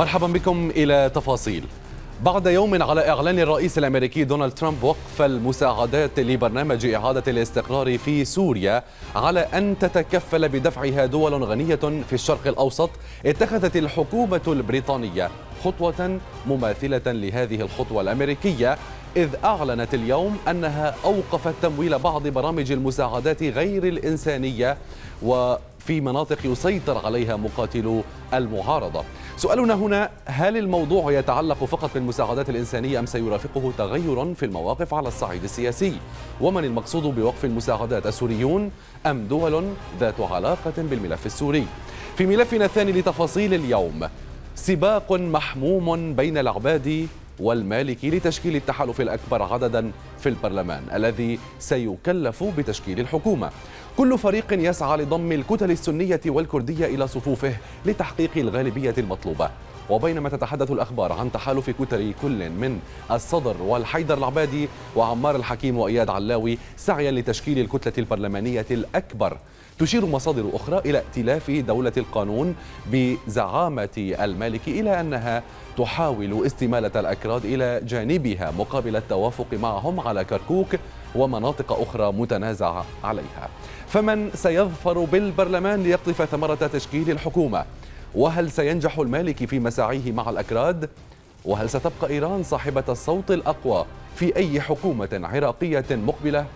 مرحبا بكم إلى تفاصيل بعد يوم على إعلان الرئيس الأمريكي دونالد ترامب وقف المساعدات لبرنامج إعادة الاستقرار في سوريا على أن تتكفل بدفعها دول غنية في الشرق الأوسط اتخذت الحكومة البريطانية خطوة مماثلة لهذه الخطوة الأمريكية إذ أعلنت اليوم أنها أوقفت تمويل بعض برامج المساعدات غير الإنسانية وفي مناطق يسيطر عليها مقاتلو المعارضة سؤالنا هنا هل الموضوع يتعلق فقط بالمساعدات الإنسانية أم سيرافقه تغير في المواقف على الصعيد السياسي ومن المقصود بوقف المساعدات السوريون أم دول ذات علاقة بالملف السوري في ملفنا الثاني لتفاصيل اليوم سباق محموم بين العبادي والمالكي لتشكيل التحالف الأكبر عددا في البرلمان الذي سيكلف بتشكيل الحكومة كل فريق يسعى لضم الكتل السنية والكردية إلى صفوفه لتحقيق الغالبية المطلوبة وبينما تتحدث الأخبار عن تحالف كتل كل من الصدر والحيدر العبادي وعمار الحكيم وإياد علاوي سعيا لتشكيل الكتلة البرلمانية الأكبر تشير مصادر أخرى إلى ائتلاف دولة القانون بزعامة المالك إلى أنها تحاول استمالة الأكراد إلى جانبها مقابل التوافق معهم على كركوك ومناطق أخرى متنازعة عليها فمن سيظفر بالبرلمان ليقطف ثمرة تشكيل الحكومة وهل سينجح المالكي في مساعيه مع الأكراد؟ وهل ستبقى إيران صاحبة الصوت الأقوى في أي حكومة عراقية مقبلة؟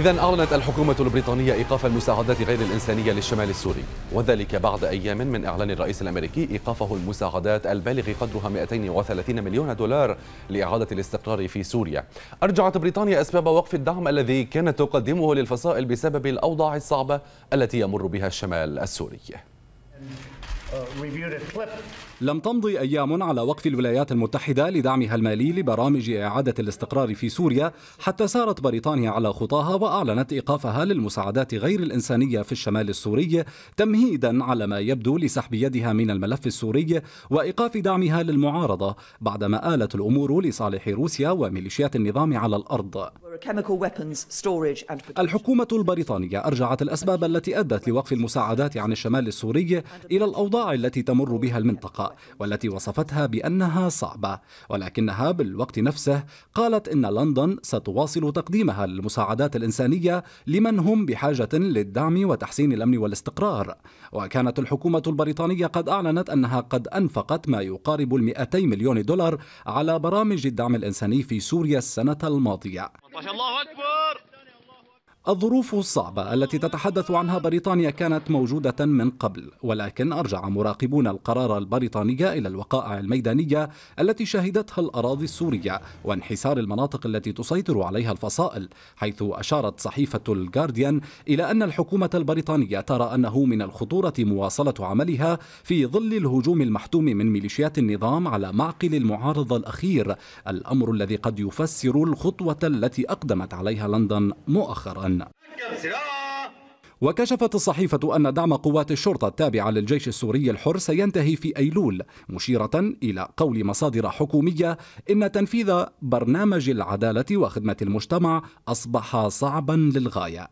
إذا أعلنت الحكومة البريطانية إيقاف المساعدات غير الإنسانية للشمال السوري وذلك بعد أيام من إعلان الرئيس الأمريكي إيقافه المساعدات البالغ قدرها 230 مليون دولار لإعادة الاستقرار في سوريا أرجعت بريطانيا أسباب وقف الدعم الذي كانت تقدمه للفصائل بسبب الأوضاع الصعبة التي يمر بها الشمال السوري uh, لم تمضي أيام على وقف الولايات المتحدة لدعمها المالي لبرامج إعادة الاستقرار في سوريا حتى سارت بريطانيا على خطاها وأعلنت إيقافها للمساعدات غير الإنسانية في الشمال السوري تمهيدا على ما يبدو لسحب يدها من الملف السوري وإيقاف دعمها للمعارضة بعدما آلت الأمور لصالح روسيا وميليشيات النظام على الأرض الحكومة البريطانية أرجعت الأسباب التي أدت لوقف المساعدات عن الشمال السوري إلى الأوضاع التي تمر بها المنطقة والتي وصفتها بأنها صعبة ولكنها بالوقت نفسه قالت إن لندن ستواصل تقديمها للمساعدات الإنسانية لمن هم بحاجة للدعم وتحسين الأمن والاستقرار وكانت الحكومة البريطانية قد أعلنت أنها قد أنفقت ما يقارب ال 200 مليون دولار على برامج الدعم الإنساني في سوريا السنة الماضية الله أكبر الظروف الصعبة التي تتحدث عنها بريطانيا كانت موجودة من قبل ولكن أرجع مراقبون القرار البريطاني إلى الوقائع الميدانية التي شهدتها الأراضي السورية وانحسار المناطق التي تسيطر عليها الفصائل حيث أشارت صحيفة الجارديان إلى أن الحكومة البريطانية ترى أنه من الخطورة مواصلة عملها في ظل الهجوم المحتوم من ميليشيات النظام على معقل المعارضة الأخير الأمر الذي قد يفسر الخطوة التي أقدمت عليها لندن مؤخراً وكشفت الصحيفة أن دعم قوات الشرطة التابعة للجيش السوري الحر سينتهي في أيلول مشيرة إلى قول مصادر حكومية إن تنفيذ برنامج العدالة وخدمة المجتمع أصبح صعبا للغاية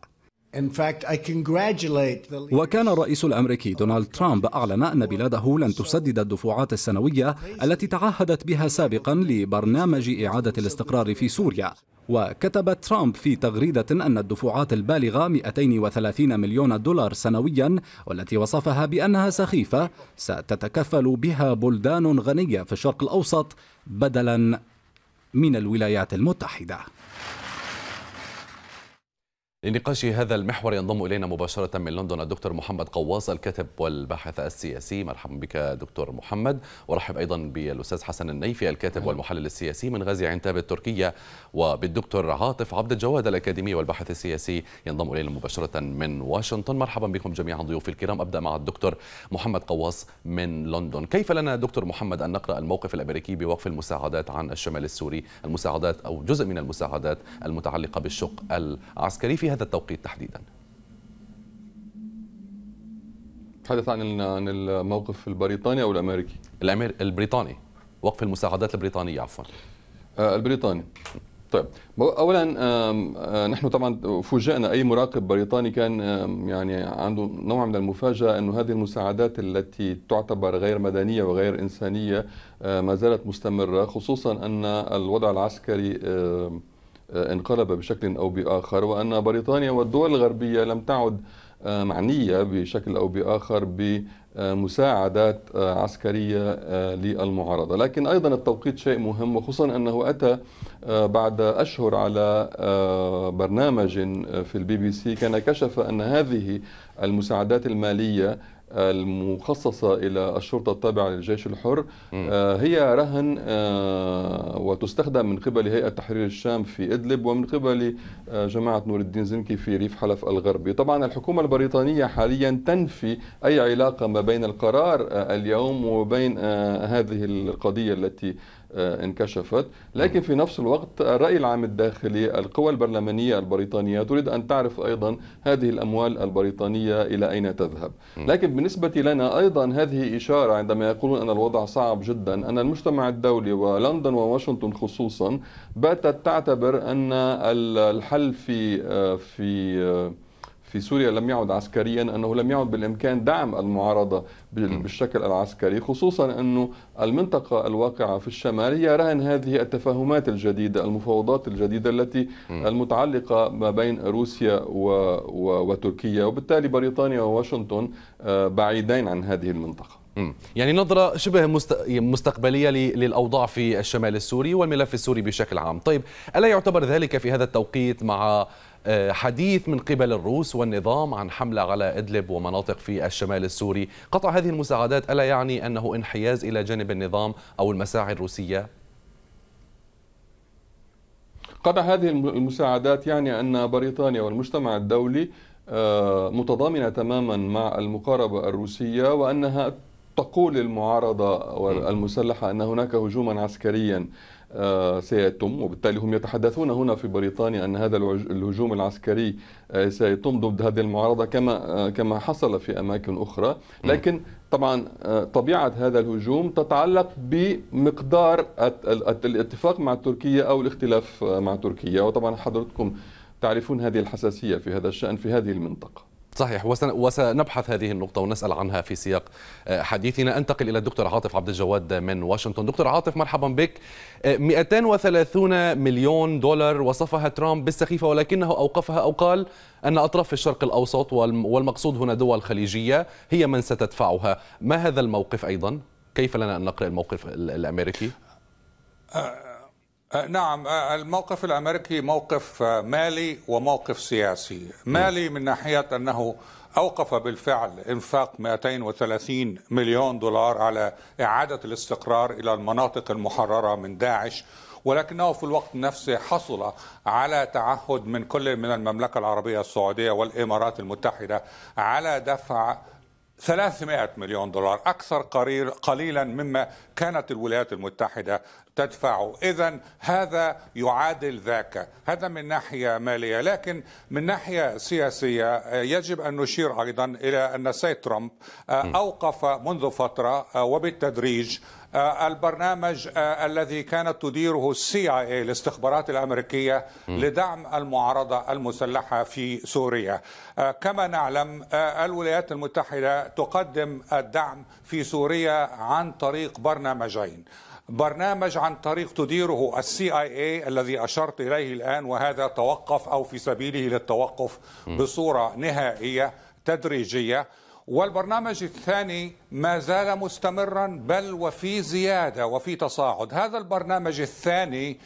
وكان الرئيس الامريكي دونالد ترامب اعلن ان بلاده لن تسدد الدفعات السنويه التي تعهدت بها سابقا لبرنامج اعاده الاستقرار في سوريا وكتب ترامب في تغريدة أن الدفعات البالغة 230 مليون دولار سنويا والتي وصفها بأنها سخيفة ستتكفل بها بلدان غنية في الشرق الأوسط بدلا من الولايات المتحدة لنقاش هذا المحور ينضم الينا مباشره من لندن الدكتور محمد قواص الكاتب والباحث السياسي مرحبا بك دكتور محمد ورحب ايضا بالاستاذ حسن النيفي الكاتب والمحلل السياسي من غازي عنتاب التركيه وبالدكتور عاطف عبد الجواد الاكاديمي والباحث السياسي ينضم الينا مباشره من واشنطن مرحبا بكم جميعا ضيوفي الكرام ابدا مع الدكتور محمد قواص من لندن كيف لنا دكتور محمد ان نقرا الموقف الامريكي بوقف المساعدات عن الشمال السوري المساعدات او جزء من المساعدات المتعلقه بالشق العسكري في في هذا التوقيت تحديدا تحدث عن عن الموقف البريطاني او الامريكي الأمير البريطاني وقف المساعدات البريطانيه عفوا آه، البريطاني طيب اولا آه، نحن طبعا فوجئنا اي مراقب بريطاني كان يعني عنده نوع من المفاجاه انه هذه المساعدات التي تعتبر غير مدنيه وغير انسانيه آه، ما زالت مستمره خصوصا ان الوضع العسكري آه، انقلب بشكل أو بآخر وأن بريطانيا والدول الغربية لم تعد آه، معنية بشكل أو بآخر بمساعدات آه، عسكرية للمعارضة لكن أيضا التوقيت شيء مهم وخصوصا أنه أتى بعد أشهر على برنامج في البي بي سي كان كشف أن هذه المساعدات المالية المخصصة إلى الشرطة التابعة للجيش الحر آه، هي رهن آه، وتستخدم من قبل هيئة تحرير الشام في إدلب ومن قبل آه، جماعة نور الدين زنكي في ريف حلف الغربي طبعا الحكومة البريطانية حاليا تنفي أي علاقة ما بين القرار اليوم وبين هذه القضية التي آه، انكشفت لكن في نفس الوقت الرأي العام الداخلي القوى البرلمانية البريطانية تريد أن تعرف أيضا هذه الأموال البريطانية إلى أين تذهب لكن بالنسبة لنا أيضا هذه إشارة عندما يقولون أن الوضع صعب جدا أن المجتمع الدولي ولندن وواشنطن خصوصا باتت تعتبر أن الحل في آه، في آه، في سوريا لم يعد عسكريا انه لم يعد بالامكان دعم المعارضه بالشكل العسكري خصوصا أنه المنطقة الواقعة في الشمال هي رهن هذه التفاهمات الجديدة المفاوضات الجديدة التي المتعلقة ما بين روسيا و... و... وتركيا وبالتالي بريطانيا وواشنطن آه، بعيدين عن هذه المنطقة يعني نظرة شبه مستقبلية للأوضاع في الشمال السوري والملف السوري بشكل عام طيب ألا يعتبر ذلك في هذا التوقيت مع آه، حديث من قبل الروس والنظام عن حملة على إدلب ومناطق في الشمال السوري قطع هذه المساعدات ألا يعني أنه انحياز إلى جانب النظام أو المساعي الروسية؟ قطع هذه المساعدات يعني أن بريطانيا والمجتمع الدولي آه، متضامنة تماما مع المقاربة الروسية وأنها تقول المعارضة المسلحة أن هناك هجوما عسكريا آه، سيتم وبالتالي هم يتحدثون هنا في بريطانيا أن هذا الهجوم العسكري آه، سيتم ضد هذه المعارضة كما آه، كما حصل في أماكن أخرى لكن طبعا طبيعة هذا الهجوم تتعلق بمقدار الاتفاق مع تركيا أو الاختلاف مع تركيا وطبعا حضرتكم تعرفون هذه الحساسية في هذا الشأن في هذه المنطقة صحيح وسنبحث هذه النقطة ونسأل عنها في سياق آه، حديثنا أنتقل إلى الدكتور عاطف عبد الجواد من واشنطن دكتور عاطف مرحبا بك 230 آه، مليون دولار وصفها ترامب بالسخيفة ولكنه أوقفها أو قال أن أطراف الشرق الأوسط والمقصود هنا دول خليجية هي من ستدفعها ما هذا الموقف أيضا؟ كيف لنا أن نقرأ الموقف الأمريكي؟ آه، أه، نعم أه، الموقف الامريكي موقف أه، مالي وموقف سياسي، مالي من ناحيه انه اوقف بالفعل انفاق 230 مليون دولار على اعاده الاستقرار الى المناطق المحرره من داعش ولكنه في الوقت نفسه حصل على تعهد من كل من المملكه العربيه السعوديه والامارات المتحده على دفع 300 مليون دولار أكثر قليلا مما كانت الولايات المتحدة تدفعه إذا هذا يعادل ذاك هذا من ناحية مالية لكن من ناحية سياسية يجب أن نشير أيضا إلى أن السيد ترامب آه، أوقف منذ فترة آه، وبالتدريج آه، البرنامج آه، الذي كانت تديره السي اي الاستخبارات الامريكيه لدعم المعارضه المسلحه في سوريا آه، كما نعلم الولايات المتحده تقدم الدعم في سوريا عن طريق برنامجين برنامج عن طريق تديره السي اي اي الذي اشرت اليه الان وهذا توقف او في سبيله للتوقف بصوره نهائيه تدريجيه والبرنامج الثاني ما زال مستمرا بل وفي زياده وفي تصاعد هذا البرنامج الثاني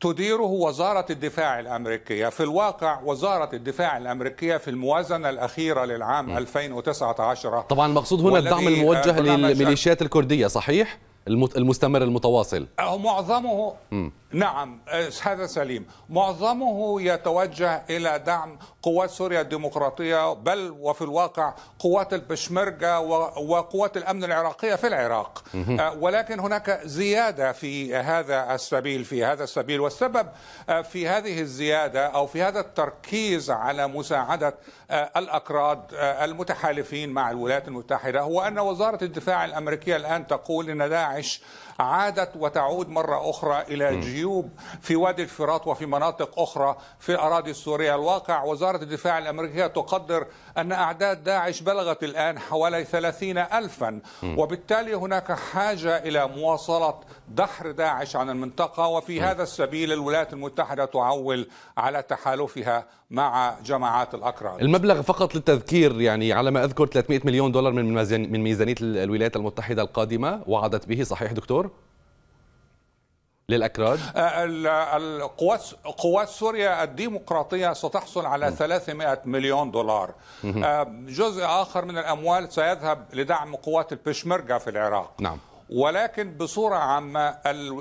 تديره وزارة الدفاع الأمريكية في الواقع وزارة الدفاع الأمريكية في الموازنة الأخيرة للعام م. 2019 طبعا المقصود هنا الدعم الموجه للميليشيات الكردية صحيح؟ المستمر المتواصل معظمه م. نعم هذا سليم معظمه يتوجه إلى دعم قوات سوريا الديمقراطية بل وفي الواقع قوات البشمركة وقوات الأمن العراقية في العراق أه، ولكن هناك زيادة في هذا السبيل في هذا السبيل والسبب أه، في هذه الزيادة أو في هذا التركيز على مساعدة أه، الأكراد المتحالفين مع الولايات المتحدة هو أن وزارة الدفاع الأمريكية الآن تقول أن داعش عادت وتعود مرة أخرى إلى جيوب في وادي الفرات وفي مناطق أخرى في الأراضي السورية الواقع وزارة الدفاع الأمريكية تقدر أن أعداد داعش بلغت الآن حوالي ثلاثين ألفا وبالتالي هناك حاجة إلى مواصلة دحر داعش عن المنطقة وفي هذا السبيل الولايات المتحدة تعول على تحالفها مع جماعات الأكراد المبلغ فقط للتذكير يعني على ما أذكر 300 مليون دولار من من ميزانية الولايات المتحدة القادمة وعدت به صحيح دكتور؟ للأكراد؟ آه، القوات قوات سوريا الديمقراطية ستحصل على 300 مليون دولار آه، جزء آخر من الأموال سيذهب لدعم قوات البشمركة في العراق نعم ولكن بصورة عامة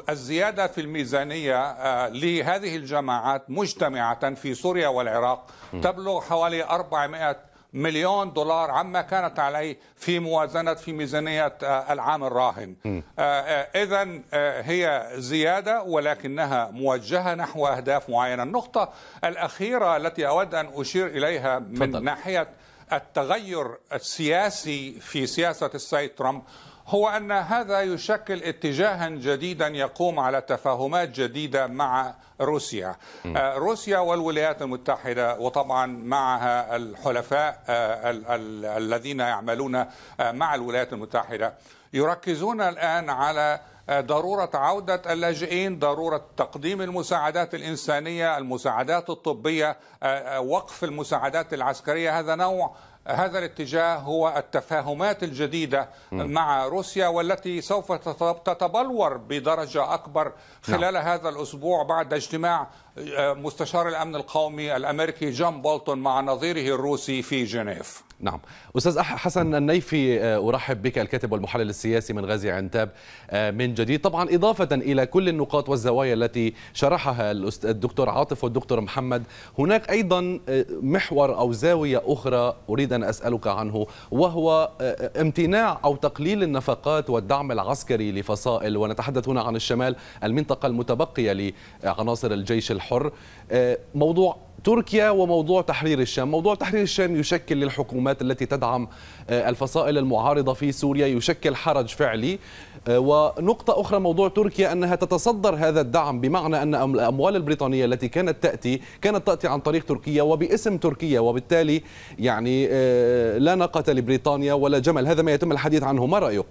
الزيادة في الميزانية آه، لهذه الجماعات مجتمعة في سوريا والعراق تبلغ حوالي 400 مليون دولار عما كانت عليه في موازنة في ميزانية آه، العام الراهن آه، إذا هي زيادة ولكنها موجهة نحو أهداف معينة النقطة الأخيرة التي أود أن أشير إليها من فضل. ناحية التغير السياسي في سياسة السيد ترامب هو أن هذا يشكل اتجاها جديدا يقوم على تفاهمات جديدة مع روسيا آه، روسيا والولايات المتحدة وطبعا معها الحلفاء آه، الذين يعملون آه، مع الولايات المتحدة يركزون الآن على ضرورة عودة اللاجئين ضرورة تقديم المساعدات الإنسانية المساعدات الطبية وقف المساعدات العسكرية هذا نوع هذا الاتجاه هو التفاهمات الجديدة م. مع روسيا والتي سوف تتبلور بدرجة أكبر نعم. خلال نعم. هذا الأسبوع بعد اجتماع آه، مستشار الأمن القومي الأمريكي جون بولتون مع نظيره الروسي في جنيف نعم أستاذ حسن النيفي آه، أرحب بك الكاتب والمحلل السياسي من غازي عنتاب آه، من جديد طبعا إضافة إلى كل النقاط والزوايا التي شرحها الدكتور عاطف والدكتور محمد هناك أيضا آه، محور أو زاوية أخرى أريد أن أسألك عنه وهو امتناع أو تقليل النفقات والدعم العسكري لفصائل ونتحدث هنا عن الشمال المنطقة المتبقية لعناصر الجيش الحر موضوع تركيا وموضوع تحرير الشام موضوع تحرير الشام يشكل للحكومات التي تدعم آه، الفصائل المعارضة في سوريا يشكل حرج فعلي آه، ونقطة أخرى موضوع تركيا أنها تتصدر هذا الدعم بمعنى أن الأموال البريطانية التي كانت تأتي كانت تأتي عن طريق تركيا وباسم تركيا وبالتالي يعني آه، لا ناقة لبريطانيا ولا جمل هذا ما يتم الحديث عنه ما رأيك؟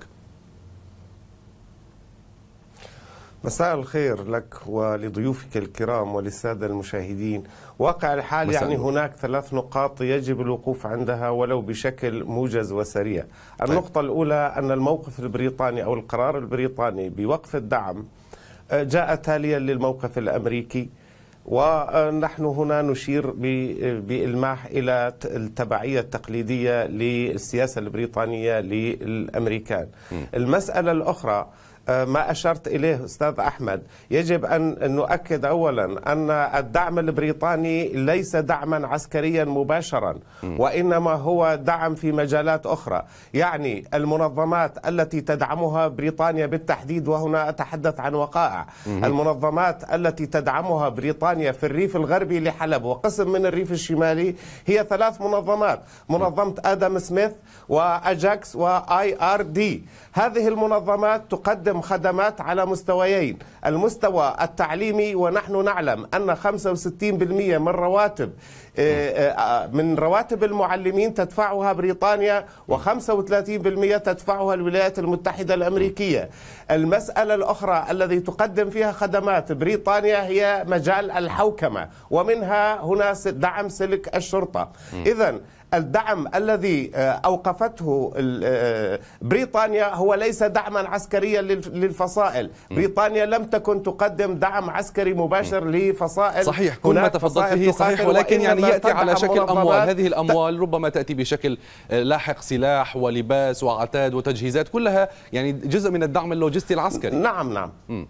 مساء الخير لك ولضيوفك الكرام وللسادة المشاهدين واقع الحال يعني الله. هناك ثلاث نقاط يجب الوقوف عندها ولو بشكل موجز وسريع طيب. النقطة الأولى أن الموقف البريطاني أو القرار البريطاني بوقف الدعم آه، جاء تاليا للموقف الأمريكي ونحن هنا نشير بإلماح إلى التبعية التقليدية للسياسة البريطانية للأمريكان المسألة الأخرى آه، ما أشرت إليه أستاذ أحمد يجب أن نؤكد أولا أن الدعم البريطاني ليس دعما عسكريا مباشرا وإنما هو دعم في مجالات أخرى يعني المنظمات التي تدعمها بريطانيا بالتحديد وهنا أتحدث عن وقائع المنظمات التي تدعمها بريطانيا في الريف الغربي لحلب وقسم من الريف الشمالي هي ثلاث منظمات منظمة آدم سميث وأجاكس وآي آر دي هذه المنظمات تقدم تقدم خدمات على مستويين المستوى التعليمي ونحن نعلم أن 65% من رواتب آه، آه، من رواتب المعلمين تدفعها بريطانيا و35% تدفعها الولايات المتحدة الأمريكية المسألة الأخرى الذي تقدم فيها خدمات بريطانيا هي مجال الحوكمة ومنها هنا دعم سلك الشرطة إذا الدعم الذي آه، اوقفته آه، بريطانيا هو ليس دعما عسكريا للفصائل، بريطانيا لم تكن تقدم دعم عسكري مباشر لفصائل صحيح كل ما تفضلت به صحيح ولكن يعني ياتي على شكل اموال، هذه الاموال ربما تاتي بشكل آه، لاحق سلاح ولباس وعتاد وتجهيزات كلها يعني جزء من الدعم اللوجستي العسكري نعم نعم م.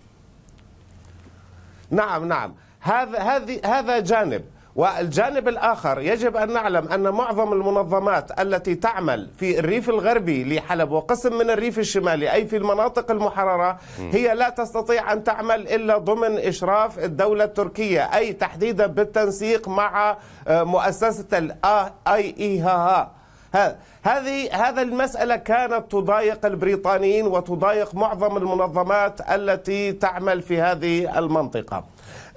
نعم نعم هذا هذه هذا جانب والجانب الآخر يجب أن نعلم أن معظم المنظمات التي تعمل في الريف الغربي لحلب وقسم من الريف الشمالي أي في المناطق المحررة هي لا تستطيع أن تعمل إلا ضمن إشراف الدولة التركية أي تحديدا بالتنسيق مع آه، مؤسسة الآي إي ها هذه هذا المسألة كانت تضايق البريطانيين وتضايق معظم المنظمات التي تعمل في هذه المنطقة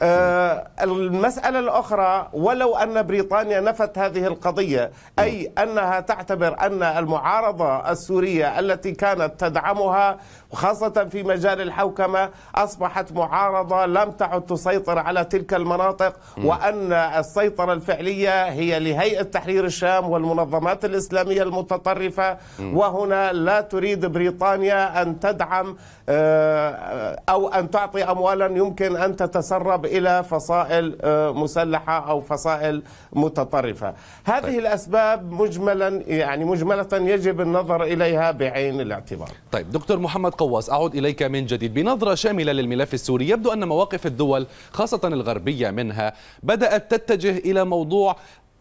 آه، المسألة الأخرى ولو أن بريطانيا نفت هذه القضية أي أنها تعتبر أن المعارضة السورية التي كانت تدعمها خاصة في مجال الحوكمة أصبحت معارضة لم تعد تسيطر على تلك المناطق وأن السيطرة الفعلية هي لهيئة تحرير الشام والمنظمات الإسلامية المتطرفة وهنا لا تريد بريطانيا أن تدعم آه، أو أن تعطي أموالا يمكن أن تتسرب إلى فصائل آه، مسلحة أو فصائل متطرفة هذه طيب. الأسباب مجملا يعني مجملة يجب النظر إليها بعين الاعتبار طيب دكتور محمد قواس أعود إليك من جديد بنظرة شاملة للملف السوري يبدو أن مواقف الدول خاصة الغربية منها بدأت تتجه إلى موضوع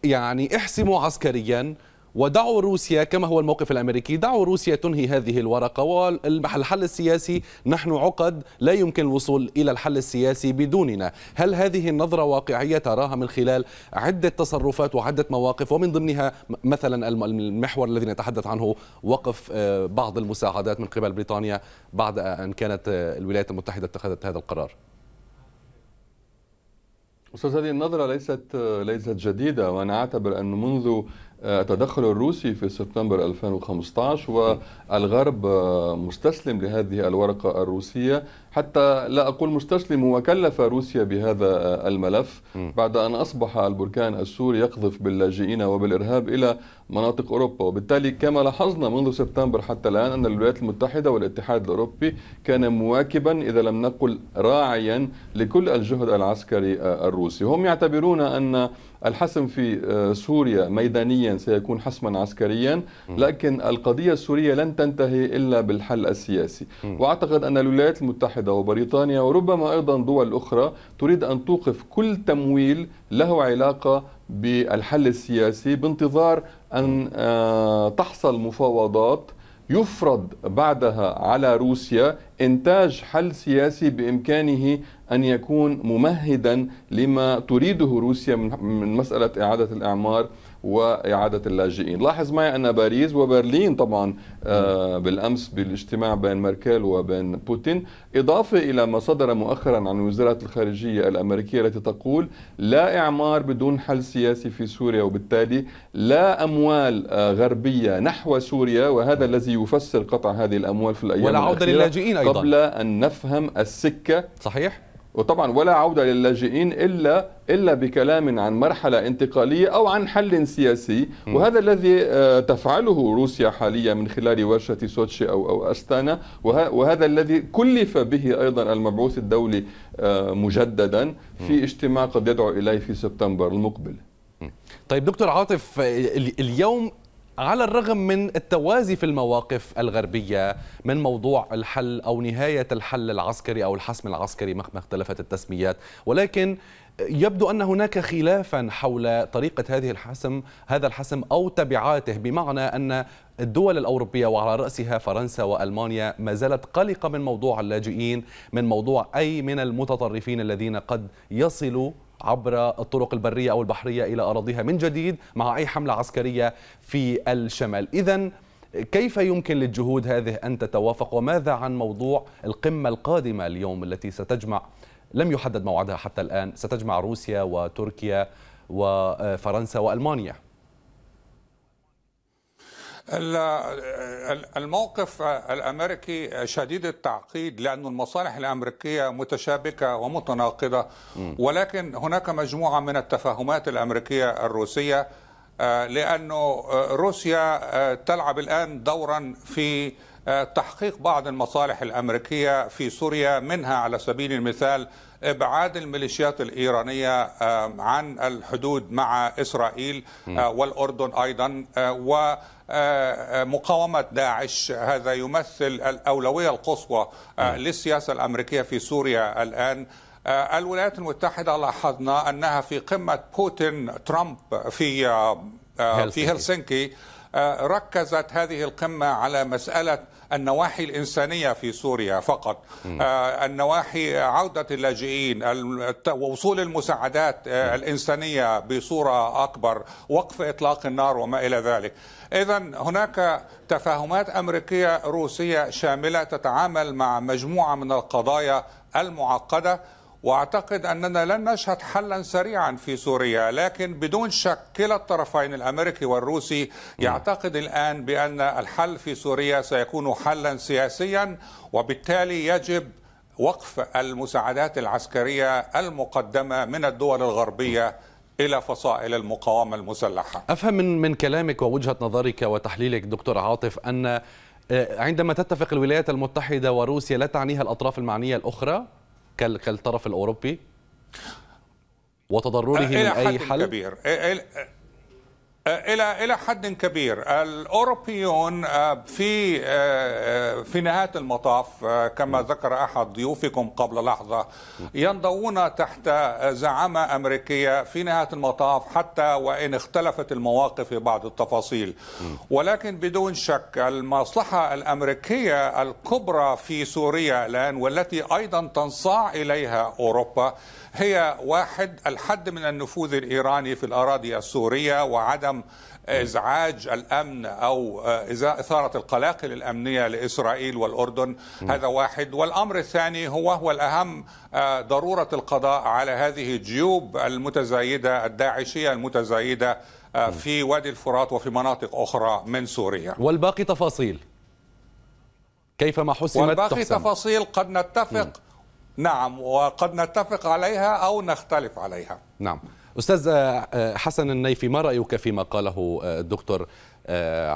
يعني احسموا عسكريا ودعوا روسيا كما هو الموقف الامريكي دعوا روسيا تنهي هذه الورقه والحل السياسي نحن عقد لا يمكن الوصول الى الحل السياسي بدوننا هل هذه النظره واقعيه تراها من خلال عده تصرفات وعده مواقف ومن ضمنها مثلا المحور الذي نتحدث عنه وقف آه، بعض المساعدات من قبل بريطانيا بعد آه، ان كانت آه، الولايات المتحده اتخذت هذا القرار استاذ هذه النظره ليست ليست جديده وانا اعتبر انه منذ التدخل آه، الروسي في سبتمبر 2015 والغرب آه، مستسلم لهذه الورقة الروسية حتى لا أقول مستسلم وكلف روسيا بهذا آه، الملف بعد أن أصبح البركان السوري يقذف باللاجئين وبالإرهاب إلى مناطق أوروبا وبالتالي كما لاحظنا منذ سبتمبر حتى الآن أن الولايات المتحدة والاتحاد الأوروبي كان مواكبا إذا لم نقل راعيا لكل الجهد العسكري الروسي هم يعتبرون أن الحسم في آه، سوريا ميدانيا سيكون حسما عسكريا لكن القضية السورية لن تنتهي إلا بالحل السياسي وأعتقد أن الولايات المتحدة وبريطانيا وربما أيضا دول أخرى تريد أن توقف كل تمويل له علاقة بالحل السياسي بانتظار أن آه، تحصل مفاوضات يفرض بعدها على روسيا انتاج حل سياسي بامكانه ان يكون ممهدا لما تريده روسيا من مساله اعاده الاعمار وإعادة اللاجئين لاحظ معي أن باريس وبرلين طبعا آه، بالأمس بالاجتماع بين ميركل وبين بوتين إضافة إلى ما صدر مؤخرا عن وزارة الخارجية الأمريكية التي تقول لا إعمار بدون حل سياسي في سوريا وبالتالي لا أموال آه، غربية نحو سوريا وهذا الذي يفسر قطع هذه الأموال في الأيام ولا عودة للاجئين أيضا قبل أن نفهم السكة صحيح وطبعا ولا عوده للاجئين الا الا بكلام عن مرحله انتقاليه او عن حل سياسي وهذا الذي آه، تفعله روسيا حاليا من خلال ورشه سوتشي او او استانا وهذا الذي كلف به ايضا المبعوث الدولي آه، مجددا في اجتماع قد يدعو اليه في سبتمبر المقبل. طيب دكتور عاطف آه، اليوم على الرغم من التوازي في المواقف الغربية من موضوع الحل أو نهاية الحل العسكري أو الحسم العسكري مهما اختلفت التسميات ولكن يبدو أن هناك خلافا حول طريقة هذه الحسم هذا الحسم أو تبعاته بمعنى أن الدول الأوروبية وعلى رأسها فرنسا وألمانيا ما زالت قلقة من موضوع اللاجئين من موضوع أي من المتطرفين الذين قد يصلوا عبر الطرق البرية أو البحرية إلى أراضيها من جديد مع أي حملة عسكرية في الشمال إذا كيف يمكن للجهود هذه أن تتوافق وماذا عن موضوع القمة القادمة اليوم التي ستجمع لم يحدد موعدها حتى الآن ستجمع روسيا وتركيا وفرنسا وألمانيا الموقف الامريكي شديد التعقيد لأن المصالح الامريكيه متشابكه ومتناقضه ولكن هناك مجموعه من التفاهمات الامريكيه الروسيه آه، لانه آه، روسيا آه، تلعب الان دورا في تحقيق بعض المصالح الامريكيه في سوريا منها على سبيل المثال ابعاد الميليشيات الايرانيه عن الحدود مع اسرائيل والاردن ايضا و مقاومة داعش هذا يمثل الأولوية القصوى آه، للسياسة الأمريكية في سوريا الآن آه، الولايات المتحدة لاحظنا أنها في قمة بوتين ترامب في آه، في هلسنكي ركزت هذه القمة على مسألة النواحي الإنسانية في سوريا فقط آه، النواحي عودة اللاجئين ووصول المساعدات آه، الإنسانية بصورة أكبر وقف إطلاق النار وما إلى ذلك إذا هناك تفاهمات أمريكية روسية شاملة تتعامل مع مجموعة من القضايا المعقدة واعتقد اننا لن نشهد حلا سريعا في سوريا لكن بدون شك كلا الطرفين الامريكي والروسي يعتقد الان بان الحل في سوريا سيكون حلا سياسيا وبالتالي يجب وقف المساعدات العسكريه المقدمه من الدول الغربيه الى فصائل المقاومه المسلحه. افهم من من كلامك ووجهه نظرك وتحليلك دكتور عاطف ان آه، عندما تتفق الولايات المتحده وروسيا لا تعنيها الاطراف المعنيه الاخرى كالطرف الأوروبي وتضرره من أي حل كبير آه، الى الى حد كبير الاوروبيون آه، في آه، في نهايه المطاف كما ذكر احد ضيوفكم قبل لحظه ينضوون تحت زعامه امريكيه في نهايه المطاف حتى وان اختلفت المواقف في بعض التفاصيل ولكن بدون شك المصلحه الامريكيه الكبرى في سوريا الان والتي ايضا تنصاع اليها اوروبا هي واحد الحد من النفوذ الايراني في الاراضي السوريه وعدم ازعاج الامن او آه، اثاره القلاقل الامنيه لاسرائيل والاردن هذا واحد والامر الثاني هو هو الاهم آه، ضروره القضاء على هذه الجيوب المتزايده الداعشيه المتزايده آه، في وادي الفرات وفي مناطق اخرى من سوريا والباقي تفاصيل كيفما حسمت والباقي تفاصيل قد نتفق م. نعم وقد نتفق عليها أو نختلف عليها نعم أستاذ آه، آه، حسن النيفي ما رأيك فيما قاله آه، الدكتور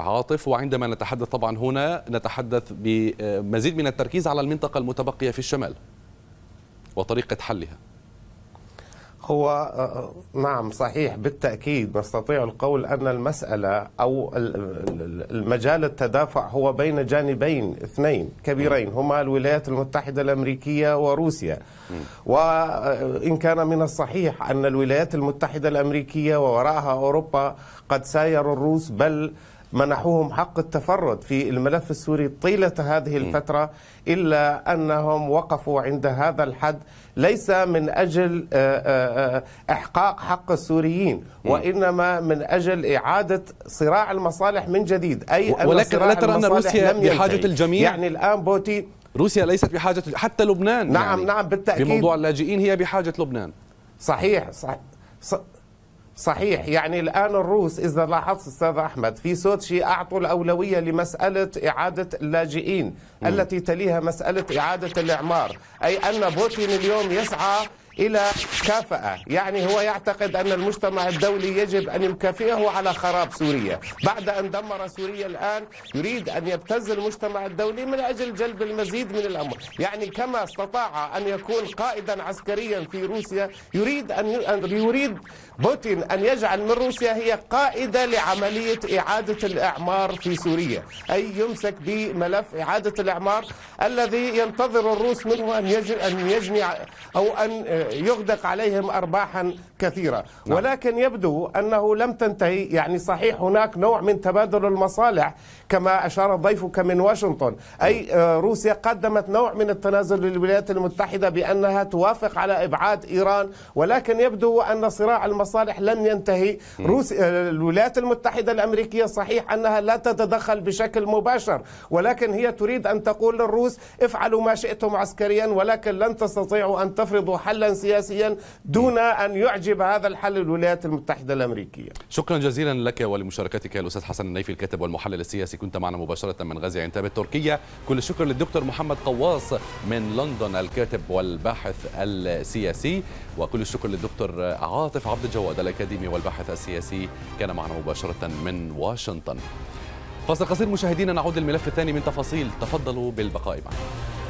عاطف وعندما نتحدث طبعا هنا نتحدث بمزيد من التركيز على المنطقة المتبقية في الشمال وطريقة حلها هو آه، آه، نعم صحيح بالتأكيد نستطيع القول أن المسألة أو المجال التدافع هو بين جانبين اثنين كبيرين هما الولايات المتحدة الأمريكية وروسيا وإن آه، كان من الصحيح أن الولايات المتحدة الأمريكية ووراءها أوروبا قد سايروا الروس بل منحوهم حق التفرد في الملف السوري طيلة هذه الفترة إلا أنهم وقفوا عند هذا الحد ليس من أجل آه، آه، آه، إحقاق حق السوريين وإنما من أجل إعادة صراع المصالح من جديد أي أن ولكن لا ترى أن روسيا بحاجة الجميع يعني الآن بوتي روسيا ليست بحاجة حتى لبنان نعم يعني نعم بالتأكيد بموضوع اللاجئين هي بحاجة لبنان صحيح صحيح, صحيح صحيح يعني الآن الروس إذا لاحظت أستاذ أحمد في سوتشي أعطوا الأولوية لمسألة إعادة اللاجئين م. التي تليها مسألة إعادة الإعمار أي أن بوتين اليوم يسعى إلى كافأة يعني هو يعتقد أن المجتمع الدولي يجب أن يكافئه على خراب سوريا بعد أن دمر سوريا الآن يريد أن يبتز المجتمع الدولي من أجل جلب المزيد من الأموال يعني كما استطاع أن يكون قائدا عسكريا في روسيا يريد أن يريد بوتين أن يجعل من روسيا هي قائدة لعملية إعادة الإعمار في سوريا أي يمسك بملف إعادة الإعمار الذي ينتظر الروس منه أن يجني أو أن يغدق عليهم أرباحا كثيرة نعم. ولكن يبدو أنه لم تنتهي يعني صحيح هناك نوع من تبادل المصالح كما أشار ضيفك من واشنطن أي نعم. آه، روسيا قدمت نوع من التنازل للولايات المتحدة بأنها توافق على إبعاد إيران ولكن يبدو أن صراع المصالح لن ينتهي روسيا آه، الولايات المتحدة الأمريكية صحيح أنها لا تتدخل بشكل مباشر ولكن هي تريد أن تقول للروس افعلوا ما شئتم عسكريا ولكن لن تستطيعوا أن تفرضوا حلا سياسيا دون أن يعجب هذا الحل الولايات المتحدة الأمريكية شكرا جزيلا لك ولمشاركتك الأستاذ حسن النيفي الكاتب والمحلل السياسي كنت معنا مباشرة من غازي عنتاب التركية كل الشكر للدكتور محمد قواص من لندن الكاتب والباحث السياسي وكل الشكر للدكتور عاطف عبد الجواد الأكاديمي والباحث السياسي كان معنا مباشرة من واشنطن فاصل قصير مشاهدينا نعود للملف الثاني من تفاصيل تفضلوا بالبقاء معنا